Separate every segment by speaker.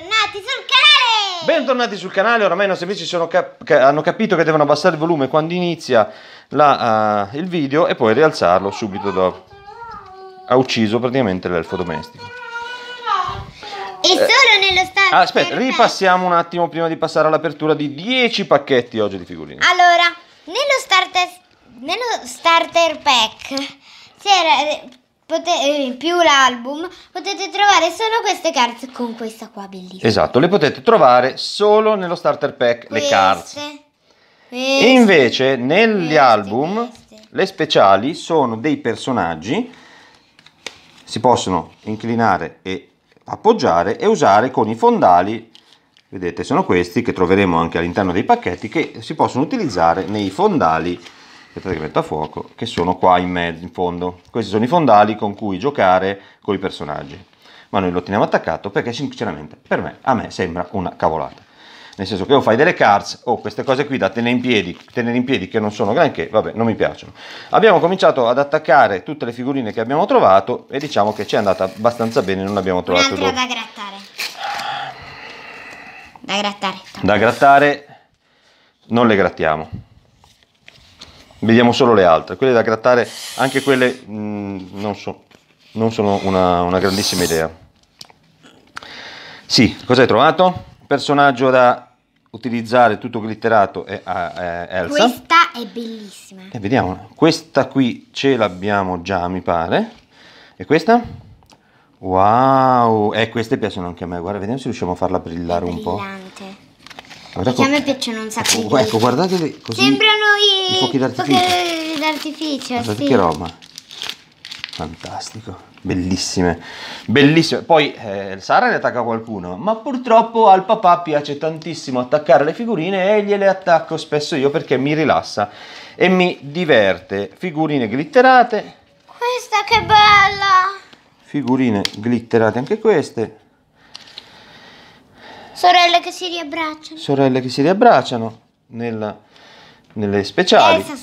Speaker 1: Bentornati sul
Speaker 2: canale! Bentornati sul canale, oramai i nostri amici cap hanno capito che devono abbassare il volume quando inizia la, uh, il video e poi rialzarlo subito dopo. Ha ucciso praticamente l'elfo domestico. E eh, solo nello stato. Ah, aspetta, ripassiamo un attimo prima di passare all'apertura di 10 pacchetti oggi di figurine.
Speaker 1: Allora, nello starter, nello starter pack c'era Potete, eh, più l'album, potete trovare solo queste carte con questa qua bellissima.
Speaker 2: Esatto, le potete trovare solo nello starter pack, queste, le carte. Queste,
Speaker 1: e invece
Speaker 2: negli queste, album le speciali sono dei personaggi, si possono inclinare e appoggiare e usare con i fondali, vedete sono questi che troveremo anche all'interno dei pacchetti che si possono utilizzare nei fondali aspettate che metto a fuoco, che sono qua in mezzo, in fondo. Questi sono i fondali con cui giocare con i personaggi. Ma noi lo teniamo attaccato perché sinceramente per me, a me sembra una cavolata. Nel senso che o fai delle cards o queste cose qui da tenere in piedi, tenere in piedi che non sono granché, vabbè, non mi piacciono. Abbiamo cominciato ad attaccare tutte le figurine che abbiamo trovato e diciamo che ci è andata abbastanza bene, non abbiamo trovato... Un'altra da
Speaker 1: grattare. Da grattare.
Speaker 2: Da grattare non le grattiamo vediamo solo le altre, quelle da grattare, anche quelle mh, mm, non, so, non, sono una, una, grandissima idea. Sì, cosa hai trovato? Personaggio da utilizzare tutto glitterato è, è eh, eh, Elsa.
Speaker 1: Questa è bellissima.
Speaker 2: E eh, vediamo, questa qui ce l'abbiamo già mi pare. E questa? Wow, e eh, queste piacciono anche a me, guarda, vediamo se riusciamo a farla brillare un po'. Guarda ecco, ecco. che cioè, a me
Speaker 1: piacciono un sacco
Speaker 2: ecco, di Ecco, ecco guardateli così. Sembrano
Speaker 1: i, i fuochi d'artificio. Fuochi d'artificio, Guardate sì. che roba.
Speaker 2: Fantastico, bellissime, bellissime. Poi eh, Sara le attacca qualcuno, ma purtroppo al papà piace tantissimo attaccare le figurine e gliele attacco spesso io perché mi rilassa e mi diverte. Figurine glitterate. Questa che bella! Figurine glitterate anche queste.
Speaker 1: Sorelle che si riabbracciano.
Speaker 2: Sorelle che si riabbracciano nella, nelle speciali. Che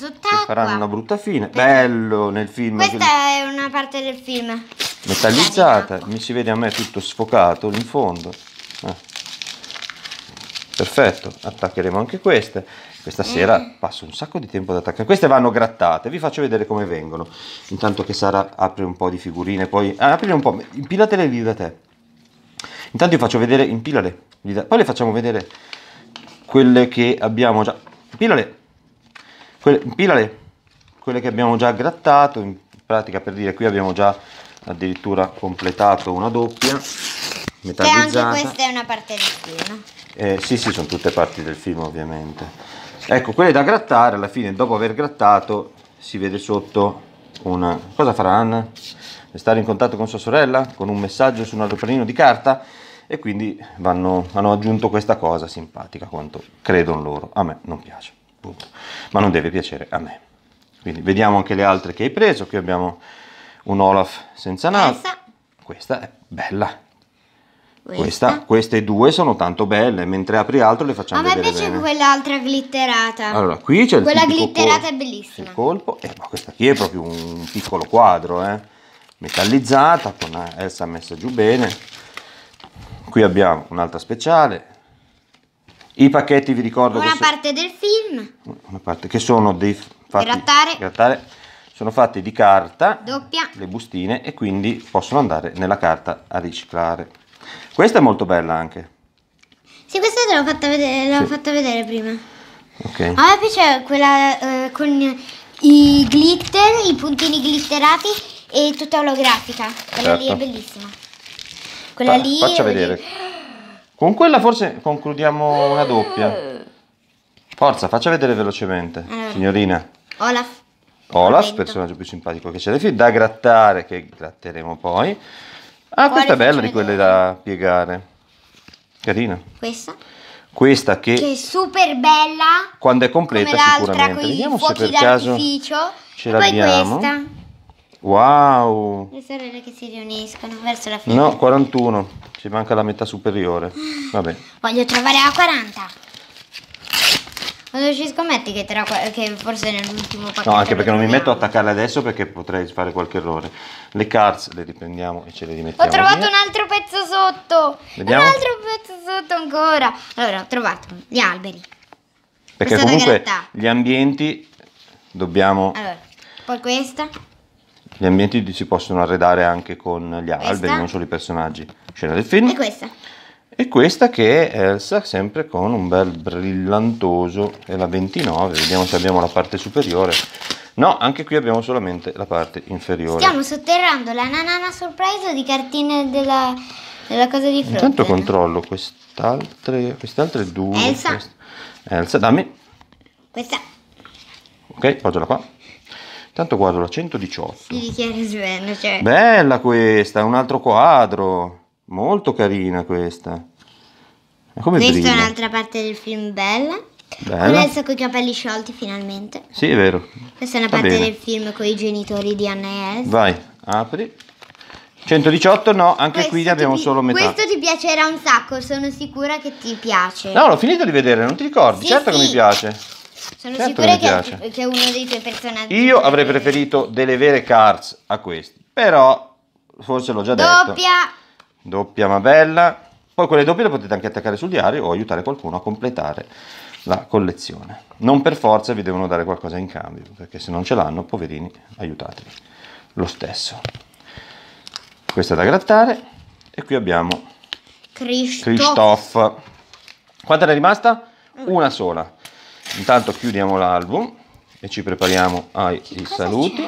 Speaker 2: faranno una brutta fine. Perché? Bello nel film. Questa che...
Speaker 1: è una parte del film.
Speaker 2: Metallizzata. Mi si vede a me tutto sfocato in fondo. Eh. Perfetto, attaccheremo anche queste. Questa eh. sera mm. passo un sacco di tempo ad attaccare. Queste vanno grattate, vi faccio vedere come vengono. Intanto che Sara apre un po' di figurine, poi... Ah, aprire un po', impilatele lì da te. Intanto vi faccio vedere, impilale, poi le facciamo vedere quelle che abbiamo già, impilale, quelle, impilale, quelle che abbiamo già grattato, in pratica per dire qui abbiamo già addirittura completato una doppia, metallizzata. E anche questa
Speaker 1: è una parte del film.
Speaker 2: Eh, sì, sì, sono tutte parti del film ovviamente. Ecco, quelle da grattare, alla fine dopo aver grattato si vede sotto una... cosa Anna? stare in contatto con sua sorella con un messaggio su un altro panino di carta e quindi vanno, hanno aggiunto questa cosa simpatica quanto credono loro. A me non piace, punto. ma non deve piacere a me. Quindi vediamo anche le altre che hai preso. Qui abbiamo un Olaf senza nave. Questa è bella. Questa. Questa, queste due sono tanto belle, mentre apri altro le facciamo vedere A me vedere piace
Speaker 1: quell'altra glitterata. Allora, qui c'è il Quella glitterata è bellissima.
Speaker 2: Il colpo, eh, ma questa qui è proprio un piccolo quadro, eh metallizzata con essa messa giù bene qui abbiamo un'altra speciale i pacchetti vi ricordo una che parte
Speaker 1: so del film
Speaker 2: una parte che sono dei fatti, grattare. grattare sono fatti di carta doppia le bustine e quindi possono andare nella carta a riciclare questa è molto bella anche
Speaker 1: sì questa te l'ho fatta vedere, sì. fatta vedere prima okay. a me piace quella eh, con i glitter i puntini glitterati è tutta olografica. Quella certo. lì è certo. bellissima. Quella Va, lì. Faccia vedere.
Speaker 2: Con quella forse concludiamo una doppia. Forza, faccia vedere velocemente, allora. signorina. Olaf. Olaf, personaggio più simpatico che c'è dei film, da grattare, che gratteremo poi.
Speaker 1: Ah, Quale questa è bella di quelle
Speaker 2: vedere? da piegare. Carina. Questa? Questa che, che è
Speaker 1: super bella.
Speaker 2: Quando è completa come sicuramente. Con Vediamo se per caso
Speaker 1: ce l'abbiamo. Questa.
Speaker 2: Wow!
Speaker 1: Le sorelle che si riuniscono verso la fine. No,
Speaker 2: 41. Ci manca la metà superiore. Vabbè.
Speaker 1: Voglio trovare la 40. Allora ci scommetti che, tra, che forse nell'ultimo pacchetto... No, anche perché non mi metto
Speaker 2: a attaccarle adesso perché potrei fare qualche errore. Le cards le riprendiamo e ce le rimettiamo Ho trovato via. un
Speaker 1: altro pezzo sotto! Vediamo. Un altro pezzo sotto ancora! Allora, ho trovato gli alberi.
Speaker 2: Perché Questa comunque gli ambienti dobbiamo...
Speaker 1: Allora, poi questa...
Speaker 2: Gli ambienti si possono arredare anche con gli questa. alberi, non solo i personaggi. Scena del film. E questa. E questa che è eh, Elsa, sempre con un bel brillantoso, è la 29, vediamo se abbiamo la parte superiore. No, anche qui abbiamo solamente la parte inferiore. Stiamo
Speaker 1: sotterrando la nanana surprise di cartine della, della cosa di fronte. Intanto eh?
Speaker 2: controllo quest'altre, quest'altre due. Elsa. Quest... Elsa, dammi. Questa. Ok, appoggiala qua. Tanto guardo la 118.
Speaker 1: Sì, Svenne, cioè.
Speaker 2: Bella questa, un altro quadro. Molto carina questa. Come questa brilla. è un'altra
Speaker 1: parte del film bella.
Speaker 2: bella. Adesso
Speaker 1: con i capelli sciolti finalmente. Sì, è vero. Questa è una Va parte bene. del film con i genitori di Anna e Elsa.
Speaker 2: Vai, apri. 118 no, anche questo qui ne abbiamo solo metà. Questo
Speaker 1: ti piacerà un sacco, sono sicura che ti piace. No, l'ho finito
Speaker 2: di vedere, non ti ricordi? Sì, certo sì. che mi piace.
Speaker 1: Sono certo sicura che, che, è uno dei tuoi personaggi.
Speaker 2: Io avrei preferito delle vere cards a questi, però forse l'ho già Doppia. detto. Doppia! Doppia ma bella. Poi quelle doppie le potete anche attaccare sul diario o aiutare qualcuno a completare la collezione. Non per forza vi devono dare qualcosa in cambio, perché se non ce l'hanno, poverini, aiutateli lo stesso. Questa è da grattare e qui abbiamo
Speaker 1: Christoph. Christoph.
Speaker 2: Quanta ne è rimasta? Una sola intanto chiudiamo l'album e ci prepariamo ai saluti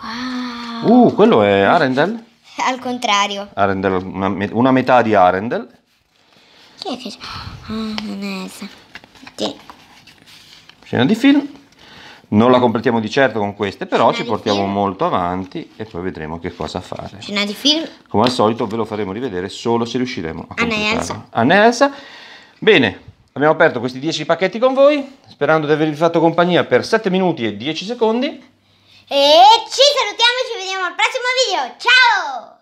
Speaker 1: wow.
Speaker 2: uh quello è Arendelle
Speaker 1: al contrario
Speaker 2: Arendelle, una, una, metà di Arendelle
Speaker 1: che è che ah, non è essa
Speaker 2: scena di film non la completiamo di certo con queste, però Cina ci portiamo film. molto avanti e poi vedremo che cosa fare.
Speaker 1: Scena di film.
Speaker 2: Come al solito ve lo faremo rivedere solo se riusciremo a completarla. Anna Elsa. Bene, Abbiamo aperto questi 10 pacchetti con voi, sperando di avervi fatto compagnia per 7 minuti e 10 secondi. E
Speaker 1: ci salutiamo e ci vediamo al prossimo video. Ciao!